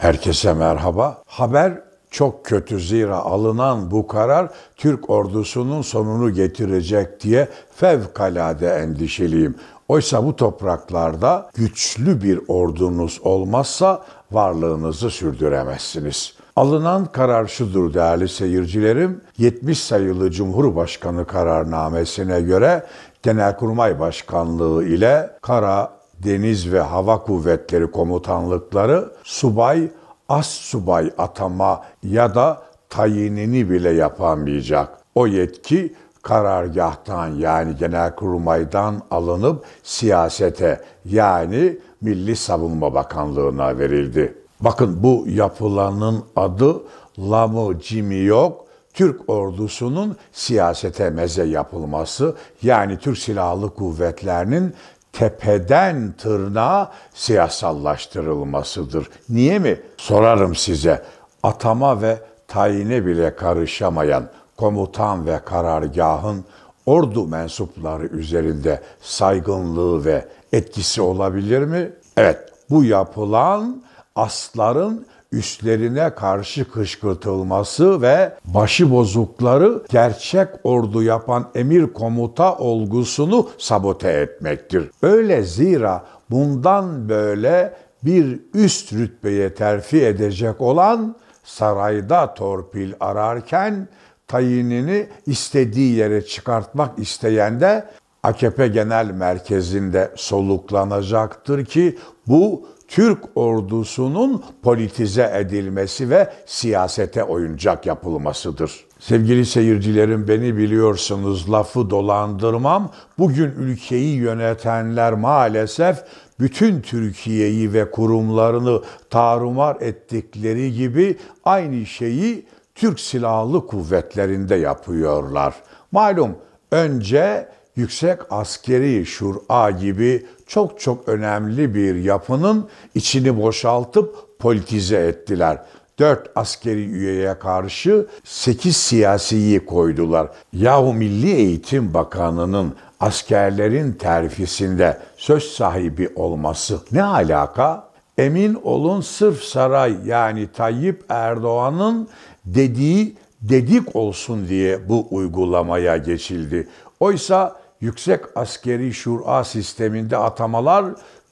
Herkese merhaba. Haber çok kötü zira alınan bu karar Türk ordusunun sonunu getirecek diye fevkalade endişeliyim. Oysa bu topraklarda güçlü bir ordunuz olmazsa varlığınızı sürdüremezsiniz. Alınan karar şudur değerli seyircilerim. 70 sayılı Cumhurbaşkanı kararnamesine göre Genelkurmay Başkanlığı ile Kara Deniz ve Hava Kuvvetleri Komutanlıkları subay, as subay atama ya da tayinini bile yapamayacak. O yetki karargahtan yani genelkurmaydan alınıp siyasete yani Milli Savunma Bakanlığı'na verildi. Bakın bu yapılanın adı Lamu Cimi yok, Türk ordusunun siyasete meze yapılması yani Türk Silahlı Kuvvetlerinin tepeden tırnağa siyasallaştırılmasıdır. Niye mi? Sorarım size. Atama ve tayine bile karışamayan komutan ve karargahın ordu mensupları üzerinde saygınlığı ve etkisi olabilir mi? Evet, bu yapılan asların üstlerine karşı kışkırtılması ve başı bozukları gerçek ordu yapan emir komuta olgusunu sabote etmektir. Öyle zira bundan böyle bir üst rütbeye terfi edecek olan sarayda torpil ararken tayinini istediği yere çıkartmak isteyen de AKP Genel Merkezi'nde soluklanacaktır ki bu Türk ordusunun politize edilmesi ve siyasete oyuncak yapılmasıdır. Sevgili seyircilerim beni biliyorsunuz lafı dolandırmam. Bugün ülkeyi yönetenler maalesef bütün Türkiye'yi ve kurumlarını tarumar ettikleri gibi aynı şeyi Türk Silahlı Kuvvetleri'nde yapıyorlar. Malum önce yüksek askeri şura gibi çok çok önemli bir yapının içini boşaltıp politize ettiler. Dört askeri üyeye karşı sekiz siyasiyi koydular. Yahu Milli Eğitim Bakanı'nın askerlerin terfisinde söz sahibi olması ne alaka? Emin olun sırf saray yani Tayyip Erdoğan'ın dediği dedik olsun diye bu uygulamaya geçildi. Oysa yüksek askeri şura sisteminde atamalar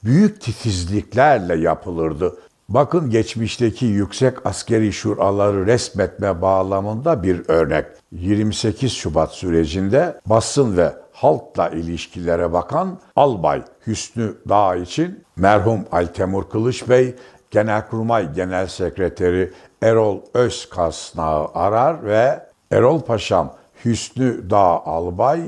büyük titizliklerle yapılırdı. Bakın geçmişteki yüksek askeri şuraları resmetme bağlamında bir örnek. 28 Şubat sürecinde basın ve halkla ilişkilere bakan Albay Hüsnü Dağ için merhum Altemur Kılıç Bey, Genelkurmay Genel Sekreteri Erol Özkasnağı arar ve Erol Paşam Hüsnü Dağ Albay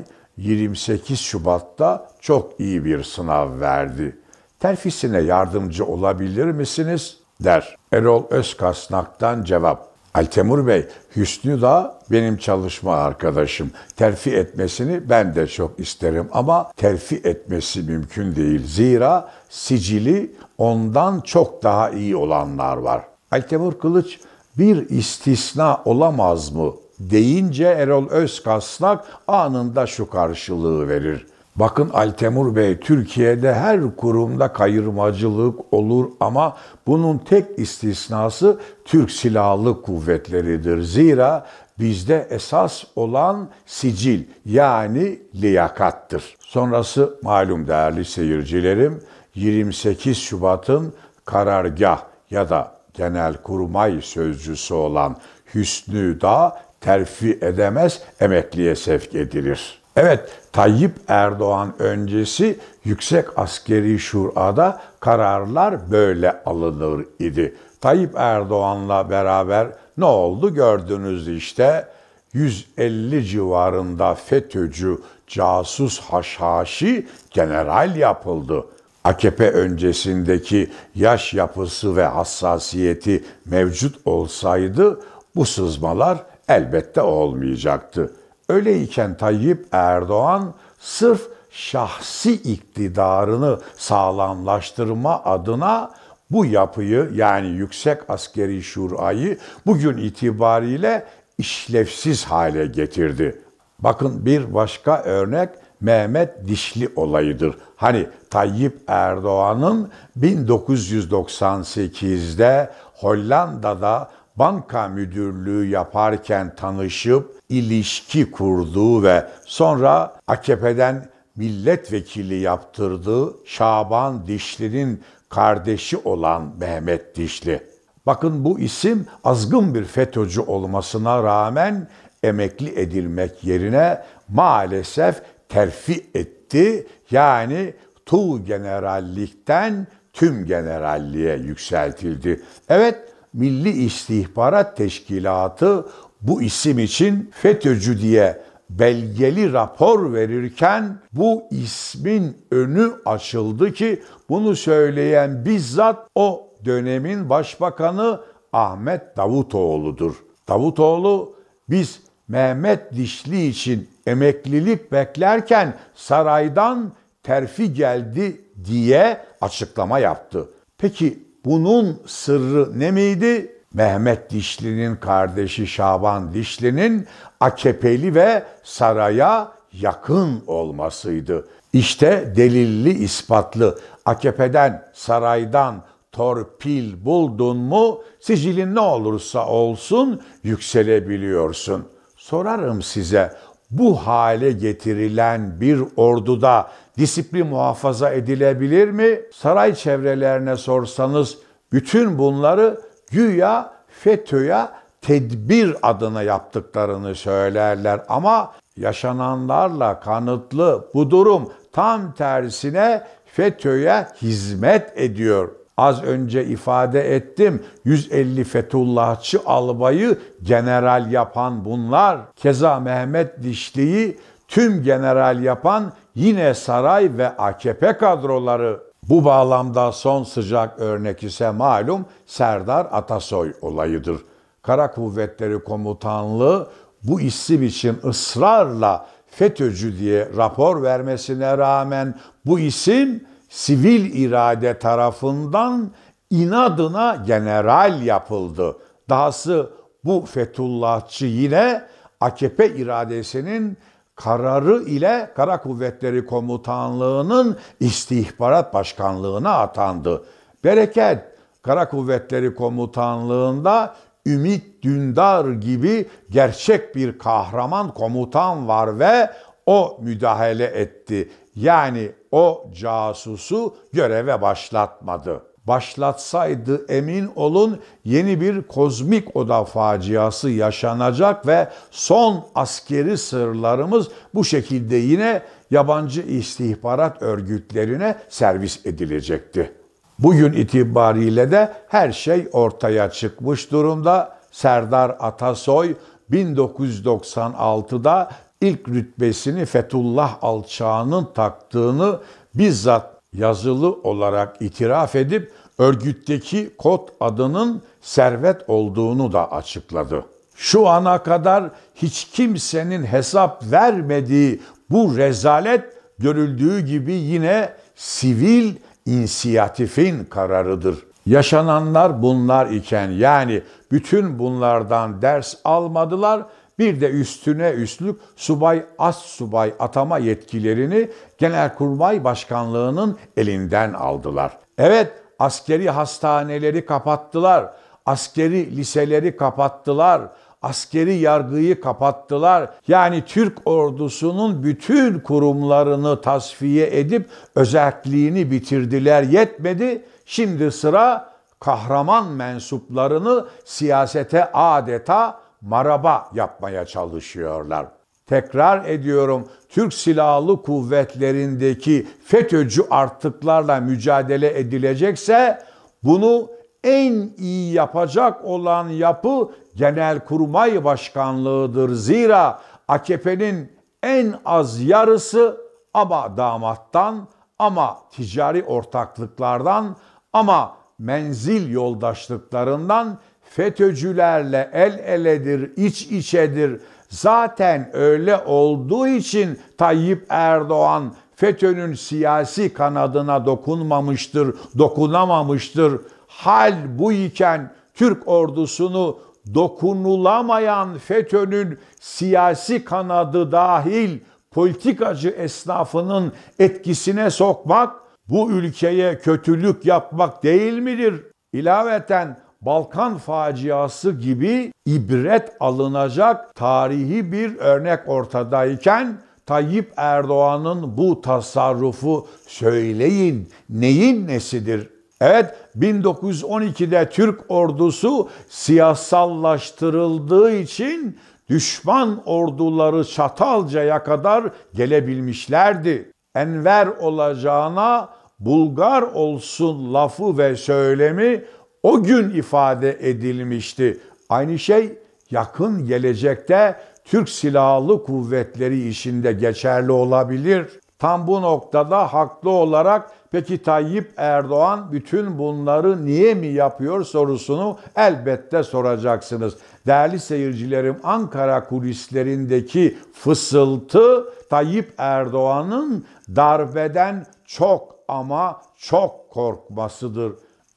28 Şubat'ta çok iyi bir sınav verdi. Terfisine yardımcı olabilir misiniz? der. Erol Özkasnak'tan cevap. Altemur Bey, Hüsnü da benim çalışma arkadaşım. Terfi etmesini ben de çok isterim ama terfi etmesi mümkün değil. Zira sicili ondan çok daha iyi olanlar var. Altemur Kılıç bir istisna olamaz mı deyince Erol Özkasnak anında şu karşılığı verir. Bakın Altemur Bey Türkiye'de her kurumda kayırmacılık olur ama bunun tek istisnası Türk Silahlı Kuvvetleridir. Zira bizde esas olan sicil yani liyakattır. Sonrası malum değerli seyircilerim 28 Şubat'ın karargah ya da genel kurmay sözcüsü olan Hüsnü Dağ terfi edemez, emekliye sevk edilir. Evet, Tayyip Erdoğan öncesi yüksek askeri şurada kararlar böyle alınır idi. Tayyip Erdoğan'la beraber ne oldu gördünüz işte. 150 civarında FETÖ'cü casus haşhaşi general yapıldı. AKP öncesindeki yaş yapısı ve hassasiyeti mevcut olsaydı bu sızmalar elbette olmayacaktı. Öyleyken Tayyip Erdoğan sırf şahsi iktidarını sağlamlaştırma adına bu yapıyı yani Yüksek Askeri Şura'yı bugün itibariyle işlevsiz hale getirdi. Bakın bir başka örnek Mehmet Dişli olayıdır. Hani Tayyip Erdoğan'ın 1998'de Hollanda'da banka müdürlüğü yaparken tanışıp ilişki kurduğu ve sonra AKP'den milletvekili yaptırdığı Şaban Dişli'nin kardeşi olan Mehmet Dişli. Bakın bu isim azgın bir FETÖ'cü olmasına rağmen emekli edilmek yerine maalesef terfi etti. Yani Tu generallikten tüm generalliğe yükseltildi. Evet Milli İstihbarat Teşkilatı bu isim için FETÖ'cü diye belgeli rapor verirken bu ismin önü açıldı ki bunu söyleyen bizzat o dönemin başbakanı Ahmet Davutoğlu'dur. Davutoğlu biz Mehmet Dişli için emeklilik beklerken saraydan terfi geldi diye açıklama yaptı. Peki bunun sırrı ne miydi? Mehmet Dişli'nin kardeşi Şaban Dişli'nin AKP'li ve saraya yakın olmasıydı. İşte delilli ispatlı AKP'den, saraydan torpil buldun mu sicilin ne olursa olsun yükselebiliyorsun. Sorarım size bu hale getirilen bir orduda disiplin muhafaza edilebilir mi? Saray çevrelerine sorsanız bütün bunları güya FETÖ'ye tedbir adına yaptıklarını söylerler ama yaşananlarla kanıtlı bu durum tam tersine FETÖ'ye hizmet ediyor az önce ifade ettim. 150 fetullahçı albayı general yapan bunlar. Keza Mehmet Dişli'yi tüm general yapan yine saray ve AKP kadroları. Bu bağlamda son sıcak örnek ise malum Serdar Atasoy olayıdır. Kara Kuvvetleri Komutanlığı bu isim için ısrarla FETÖ'cü diye rapor vermesine rağmen bu isim sivil irade tarafından inadına general yapıldı. Dahası bu Fethullahçı yine AKP iradesinin kararı ile Kara Kuvvetleri Komutanlığı'nın istihbarat başkanlığına atandı. Bereket Kara Kuvvetleri Komutanlığı'nda Ümit Dündar gibi gerçek bir kahraman komutan var ve o müdahale etti. Yani o casusu göreve başlatmadı. Başlatsaydı emin olun yeni bir kozmik oda faciası yaşanacak ve son askeri sırlarımız bu şekilde yine yabancı istihbarat örgütlerine servis edilecekti. Bugün itibariyle de her şey ortaya çıkmış durumda. Serdar Atasoy 1996'da ilk rütbesini Fetullah Alçağ'ın taktığını bizzat yazılı olarak itiraf edip örgütteki kod adının servet olduğunu da açıkladı. Şu ana kadar hiç kimsenin hesap vermediği bu rezalet görüldüğü gibi yine sivil inisiyatifin kararıdır. Yaşananlar bunlar iken yani bütün bunlardan ders almadılar bir de üstüne üstlük subay as subay atama yetkilerini Genelkurmay Başkanlığı'nın elinden aldılar. Evet askeri hastaneleri kapattılar, askeri liseleri kapattılar, askeri yargıyı kapattılar. Yani Türk ordusunun bütün kurumlarını tasfiye edip özelliğini bitirdiler. Yetmedi. Şimdi sıra kahraman mensuplarını siyasete adeta maraba yapmaya çalışıyorlar. Tekrar ediyorum Türk Silahlı Kuvvetlerindeki FETÖ'cü artıklarla mücadele edilecekse bunu en iyi yapacak olan yapı Genelkurmay Başkanlığı'dır. Zira AKP'nin en az yarısı ama damattan ama ticari ortaklıklardan ama menzil yoldaşlıklarından FETÖ'cülerle el eledir, iç içedir. Zaten öyle olduğu için Tayyip Erdoğan FETÖ'nün siyasi kanadına dokunmamıştır, dokunamamıştır. Hal bu iken Türk ordusunu dokunulamayan FETÖ'nün siyasi kanadı dahil politikacı esnafının etkisine sokmak bu ülkeye kötülük yapmak değil midir? İlaveten Balkan faciası gibi ibret alınacak tarihi bir örnek ortadayken Tayyip Erdoğan'ın bu tasarrufu söyleyin neyin nesidir? Evet 1912'de Türk ordusu siyasallaştırıldığı için düşman orduları Çatalca'ya kadar gelebilmişlerdi. Enver olacağına Bulgar olsun lafı ve söylemi o gün ifade edilmişti. Aynı şey yakın gelecekte Türk Silahlı Kuvvetleri işinde geçerli olabilir. Tam bu noktada haklı olarak peki Tayyip Erdoğan bütün bunları niye mi yapıyor sorusunu elbette soracaksınız. Değerli seyircilerim Ankara kulislerindeki fısıltı Tayyip Erdoğan'ın darbeden çok ama çok korkmasıdır.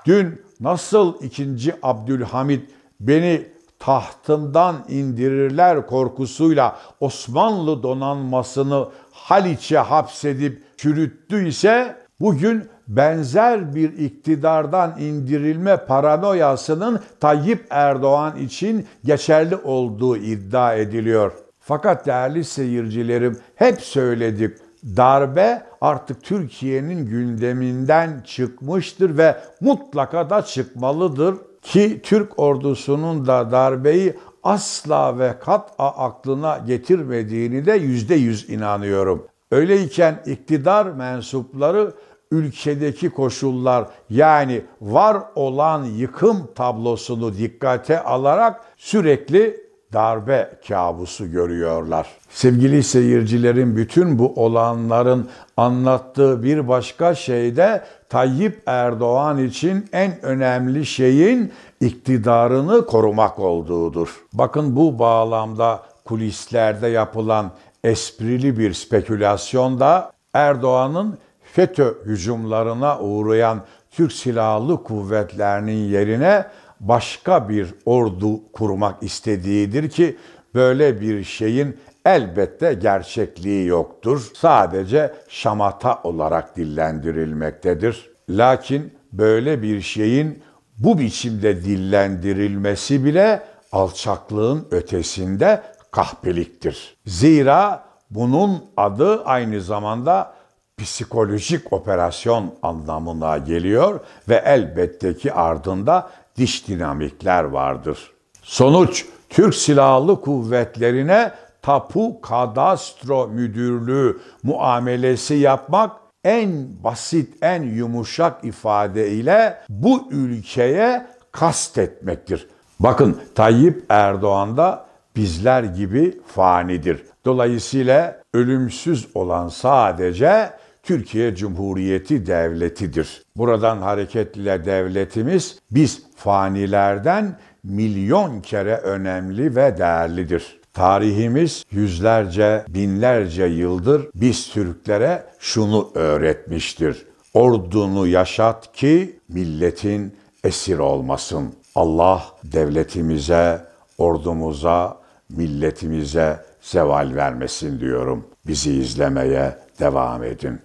Dün nasıl ikinci Abdülhamid beni tahtından indirirler korkusuyla Osmanlı donanmasını Haliç'e hapsedip çürüttü ise bugün benzer bir iktidardan indirilme paranoyasının Tayyip Erdoğan için geçerli olduğu iddia ediliyor. Fakat değerli seyircilerim hep söyledik darbe artık Türkiye'nin gündeminden çıkmıştır ve mutlaka da çıkmalıdır ki Türk ordusunun da darbeyi asla ve kat'a aklına getirmediğini de yüzde yüz inanıyorum. Öyleyken iktidar mensupları ülkedeki koşullar yani var olan yıkım tablosunu dikkate alarak sürekli darbe kabusu görüyorlar. Sevgili seyircilerin bütün bu olanların anlattığı bir başka şey de Tayyip Erdoğan için en önemli şeyin iktidarını korumak olduğudur. Bakın bu bağlamda kulislerde yapılan esprili bir spekülasyonda Erdoğan'ın FETÖ hücumlarına uğrayan Türk Silahlı Kuvvetleri'nin yerine başka bir ordu kurmak istediğidir ki böyle bir şeyin elbette gerçekliği yoktur. Sadece şamata olarak dillendirilmektedir. Lakin böyle bir şeyin bu biçimde dillendirilmesi bile alçaklığın ötesinde kahpeliktir. Zira bunun adı aynı zamanda psikolojik operasyon anlamına geliyor ve elbette ki ardında diş dinamikler vardır. Sonuç Türk Silahlı Kuvvetlerine Tapu Kadastro Müdürlüğü muamelesi yapmak en basit, en yumuşak ifadeyle bu ülkeye kastetmektir. Bakın Tayyip Erdoğan da bizler gibi fanidir. Dolayısıyla ölümsüz olan sadece Türkiye Cumhuriyeti devletidir. Buradan hareketle devletimiz biz fanilerden milyon kere önemli ve değerlidir. Tarihimiz yüzlerce, binlerce yıldır biz Türklere şunu öğretmiştir. Ordunu yaşat ki milletin esir olmasın. Allah devletimize, ordumuza, milletimize zeval vermesin diyorum. Bizi izlemeye devam edin.